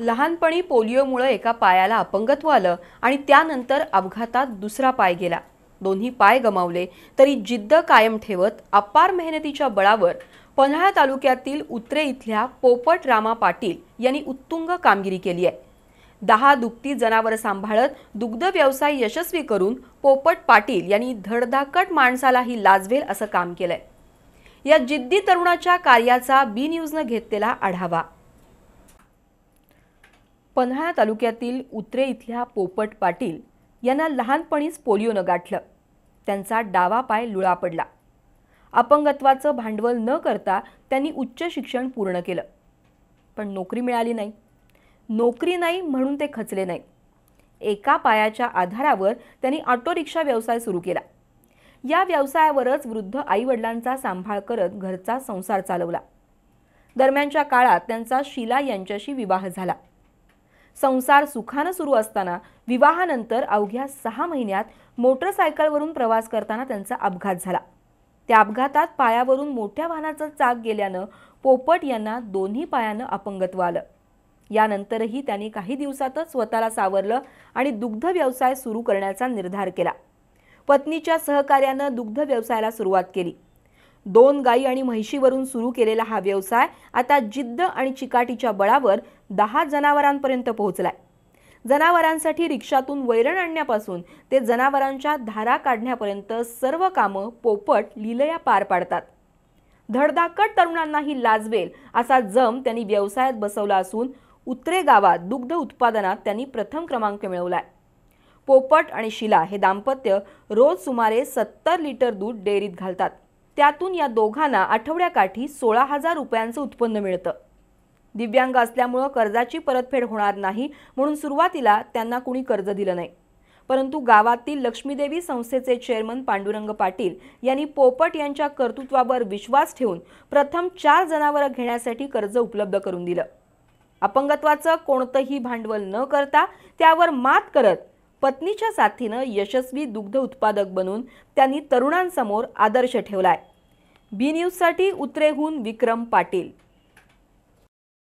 लहानपणी पोलिओमुळे एका पायाला अपंगत्व आलं आणि त्यानंतर अपघातात दुसरा पाय गेला दोन्ही पाय गमावले तरी जिद्द कायम ठेवत अपार मेहनतीच्या बळावर पन्हाळा तालुक्यातील उत्रे इथल्या पोपट रामा पाटील यांनी उत्तुंग कामगिरी केली आहे दहा दुप्ती जनावरं सांभाळत दुग्ध व्यवसाय यशस्वी करून पोपट पाटील यांनी धडधाकट माणसालाही लाजवेल असं काम केलंय या जिद्दी तरुणाच्या कार्याचा बी न्यूजनं घेतलेला आढावा पन्हाळा तालुक्यातील उत्रे इथल्या पोपट पाटील यांना लहानपणीच पोलिओनं गाठलं त्यांचा डावा पाय लुळा पडला अपंगत्वाचं भांडवल न करता त्यांनी उच्च शिक्षण पूर्ण केलं पण नोकरी मिळाली नाही नोकरी नाही म्हणून ते खचले नाही एका पायाच्या आधारावर त्यांनी ऑटो रिक्षा व्यवसाय सुरू केला या व्यवसायावरच वृद्ध आईवडिलांचा सांभाळ करत घरचा संसार चालवला दरम्यानच्या काळात त्यांचा शिला यांच्याशी विवाह झाला संसार सुखानं सुरू असताना विवाहानंतर अवघ्या सहा महिन्यात मोटरसायकलवरून प्रवास करताना त्यांचा अपघात झाला त्या अपघातात पायावरून मोठ्या वाहनाचा चाक गेल्यानं पोपट यांना दोन्ही पायानं अपंगत्व आलं यानंतरही त्यांनी काही दिवसातच स्वतःला सावरलं आणि दुग्ध व्यवसाय सुरू करण्याचा निर्धार केला पत्नीच्या सहकार्यानं दुग्ध व्यवसायाला सुरुवात केली दोन गायी आणि म्हैशीवरून सुरू केलेला हा व्यवसाय आता जिद्द आणि चिकाटीच्या बळावर दहा जनावरांपर्यंत पोहोचलाय जनावरांसाठी रिक्षातून वैरण आणण्यापासून ते जनावरांच्या धारा काढण्यापर्यंत सर्व कामं पोपट लिलया पार पाडतात धडधाकट तरुणांनाही लाजवेल असा जम त्यांनी व्यवसायात बसवला असून उत्तरे गावात दुग्ध उत्पादनात त्यांनी प्रथम क्रमांक मिळवलाय पोपट आणि शिला हे दाम्पत्य रोज सुमारे सत्तर लिटर दूध डेअरीत घालतात त्यातून या दोघांना आठवड्याकाठी सोळा हजार रुपयांचं उत्पन्न मिळतं दिव्यांग असल्यामुळं कर्जाची परतफेड होणार नाही म्हणून सुरुवातीला त्यांना कुणी कर्ज दिलं नाही परंतु गावातील लक्ष्मीदेवी संस्थेचे चेअरमन पांडुरंग पाटील यांनी पोपट यांच्या कर्तृत्वावर विश्वास ठेवून प्रथम चार जनावरं घेण्यासाठी कर्ज उपलब्ध करून दिलं अपंगत्वाचं कोणतंही भांडवल न करता त्यावर मात करत पत्नीच्या साथीनं यशस्वी दुग्ध उत्पादक बनून त्यांनी तरुणांसमोर आदर्श ठेवलाय बी न्यूजसाठी उतरेहून विक्रम पाटील